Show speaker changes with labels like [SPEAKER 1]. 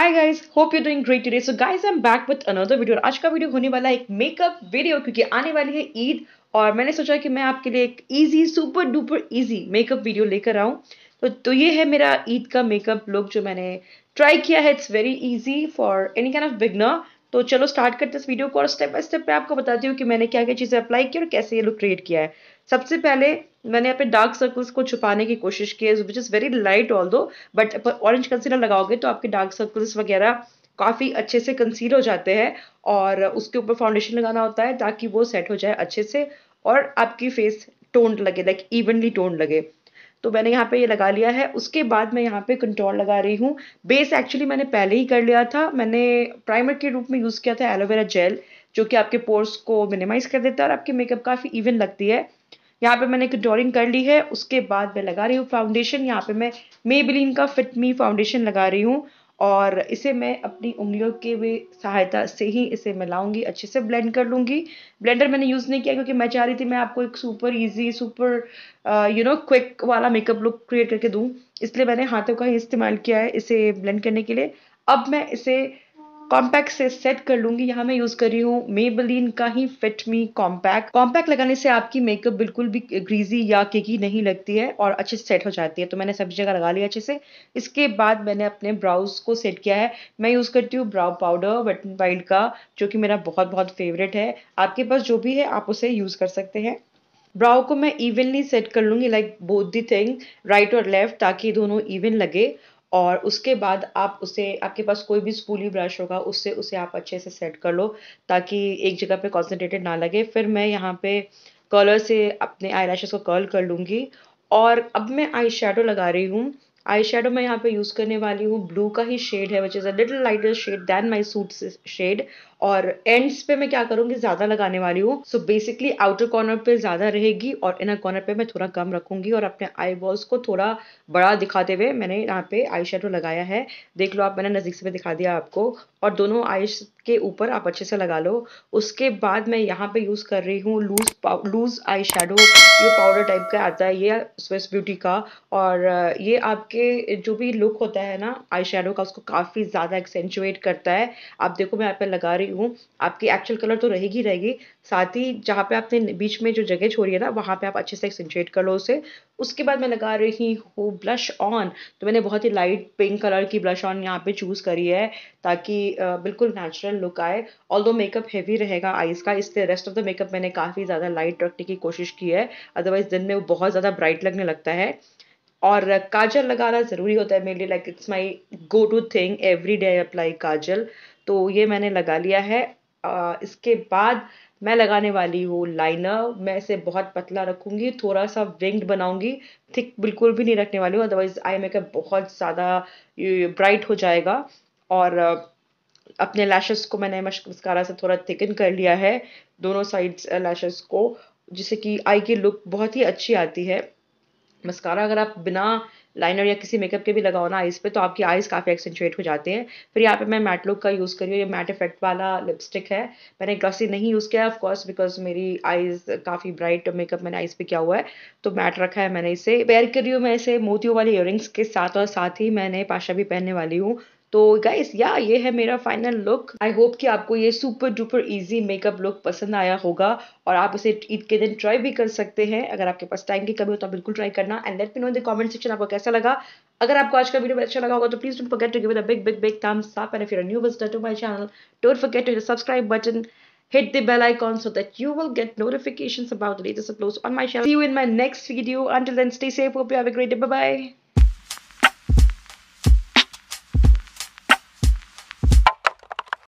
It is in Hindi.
[SPEAKER 1] hi guys hope you doing great today so guys I am back with another video और आज का वीडियो होने वाला है एक मेकअप वीडियो क्योंकि आने वाली है ईद और मैंने सोचा कि मैं आपके लिए एक easy super duper easy makeup video लेकर आऊँ तो तो ये है मेरा ईद का मेकअप लुक जो मैंने ट्राई किया है it's very easy for any kind of beginner तो चलो स्टार्ट करते हैं इस वीडियो को और स्टेप बाय स्टेप मैं आपको बताती हूँ कि मैंने क्या क्या चीज़ें अप्लाई की और कैसे ये लुक क्रिएट किया है सबसे पहले मैंने अपने डार्क सर्कल्स को छुपाने की कोशिश की है which is very light although but orange concealer लगाओगे तो आपके डार्क सर्कल्स वगैरह काफ़ी अच्छे से कंसील हो जाते हैं और उसके ऊपर फाउंडेशन लगाना होता है ताकि वो सेट हो जाए अच्छे से और आपकी फेस टोन्ड लगे लाइक इवनली टोन्ड लगे तो मैंने यहाँ पे ये यह लगा लिया है उसके बाद मैं यहाँ पे कंट्रोल लगा रही हूँ बेस एक्चुअली मैंने पहले ही कर लिया था मैंने प्राइमर के रूप में यूज़ किया था एलोवेरा जेल जो कि आपके पोर्स को मिनिमाइज कर देता है और आपके मेकअप काफ़ी इवन लगती है यहाँ पे मैंने कंट्रोलिंग कर ली है उसके बाद मैं लगा रही हूँ फाउंडेशन यहाँ पे मैं मे का फिट मी फाउंडेशन लगा रही हूँ और इसे मैं अपनी उंगलियों के भी सहायता से ही इसे मिलाऊंगी अच्छे से ब्लेंड कर लूँगी ब्लेंडर मैंने यूज़ नहीं किया क्योंकि मैं चाह रही थी मैं आपको एक super easy super you know quick वाला मेकअप लुक क्रिएट करके दूँ इसलिए मैंने हाथों का ही इस्तेमाल किया है इसे ब्लेंड करने के लिए अब मैं इसे कॉम्पैक्ट से सेट कर लूंगी यहाँ मैं यूज कर रही हूँ मेबलिन का ही फिट मी कॉम्पैक्ट कॉम्पैक्ट लगाने से आपकी मेकअप बिल्कुल भी ग्रीजी या केकी नहीं लगती है और अच्छे से सेट हो जाती है तो मैंने सभी जगह लगा लिया अच्छे से इसके बाद मैंने अपने ब्राउज को सेट किया है मैं यूज करती हूँ brow powder wet and wild का जो कि मेरा बहुत बहुत फेवरेट है आपके पास जो भी है आप उसे यूज कर सकते हैं ब्राउ को मैं इवनली सेट कर लूंगी like both the thing right और लेफ्ट ताकि दोनों इवन लगे और उसके बाद आप उसे आपके पास कोई भी स्पूली ब्रश होगा उससे उसे आप अच्छे से सेट कर लो ताकि एक जगह पे कॉन्सेंट्रेटेड ना लगे फिर मैं यहाँ पे कलर से अपने आई को कर्ल कर लूँगी और अब मैं आई शेडो लगा रही हूँ आई शेडो मैं यहाँ पे यूज़ करने वाली हूँ ब्लू का ही शेड है which is a little lighter shade than my suit shade और एंड्स पे मैं क्या करूंगी ज्यादा लगाने वाली हूँ सो बेसिकली आउटर कॉर्नर पे ज्यादा रहेगी और इनर कॉर्नर पे मैं थोड़ा कम रखूंगी और अपने आई बॉल्स को थोड़ा बड़ा दिखाते हुए मैंने यहाँ पे आई लगाया है देख लो आप मैंने नज़दीक से दिखा दिया आपको और दोनों आइज के ऊपर आप अच्छे से लगा लो उसके बाद मैं यहाँ पे यूज़ कर रही हूँ लूज लूज आई शेडो ये पाउडर टाइप का आता है ये स्विस ब्यूटी का और ये आपके जो भी लुक होता है ना आई शेडो का उसको काफ़ी ज़्यादा एक्सेंचुएट करता है आप देखो मैं यहाँ पे लगा रही रही हूँ आपकी एक्चुअल कलर तो रहेगी रहेगी साथ ही जहाँ पे आपने बीच में जो जगह छोड़ी है ना वहाँ पे आप अच्छे से एक्सेंट्रेट कर लो उसे उसके बाद मैं लगा रही हूँ ब्लश ऑन तो मैंने बहुत ही लाइट पिंक कलर की ब्लश ऑन यहाँ पे चूज़ करी है ताकि बिल्कुल नेचुरल लुक आए ऑल दो मेकअप हैवी रहेगा आइज़ का इसलिए रेस्ट ऑफ द मेकअप मैंने काफ़ी ज़्यादा लाइट रखने की कोशिश की है अदरवाइज़ दिन में वो बहुत ज़्यादा ब्राइट लगने लगता है और काजल लगाना ज़रूरी होता है मेरे लिए like it's my go to thing every day apply kajal तो ये मैंने लगा लिया है इसके बाद मैं लगाने वाली हूँ लाइनर मैं इसे बहुत पतला रखूँगी थोड़ा सा विंग्ड बनाऊँगी थिक बिल्कुल भी नहीं रखने वाली हूँ अदरवाइज़ आई मेकअप बहुत ज़्यादा ब्राइट हो जाएगा और अपने लैशेस को मैंने मस्कारा से थोड़ा थिकन कर लिया है दोनों साइड्स लैशेस को जिससे कि आई की लुक बहुत ही अच्छी आती है मस्कारा अगर आप बिना लाइनर या किसी मेकअप के भी लगाओ ना आइज़ पे तो आपकी आइज़ काफ़ी एक्सेंचुएट हो जाते हैं फिर यहाँ पे मैं लुक का यूज़ करी हूँ ये मैट इफेक्ट वाला लिपस्टिक है मैंने ग्लॉसी नहीं यूज़ किया ऑफकोर्स बिकॉज मेरी आइज़ काफ़ी ब्राइट मेकअप मैंने आइज़ पे किया हुआ है तो मैट रखा है मैंने इसे पेयर करी हूँ मैं इसे मोतियों वाली ईयरिंग्स के साथ और साथ ही मैंने पाशा भी पहनने वाली हूँ तो गाइस या ये है मेरा फाइनल लुक आई होप कि आपको ये super duper easy makeup look पसंद आया होगा और आप इसे ईद के दिन ट्राई भी कर सकते हैं अगर आपके पास टाइम की कमी हो तो बिल्कुल ट्राई करना and let me know in the comment section आपको कैसा लगा अगर आपको आज का वीडियो अच्छा लगा होगा तो please don't forget to give it a big big big thumbs up and if you are new visitor to my channel don't forget to hit the subscribe button hit the bell icon so that you will get notifications about the latest uploads on my channel see you in my next video until then stay safe hope you have a great day bye bye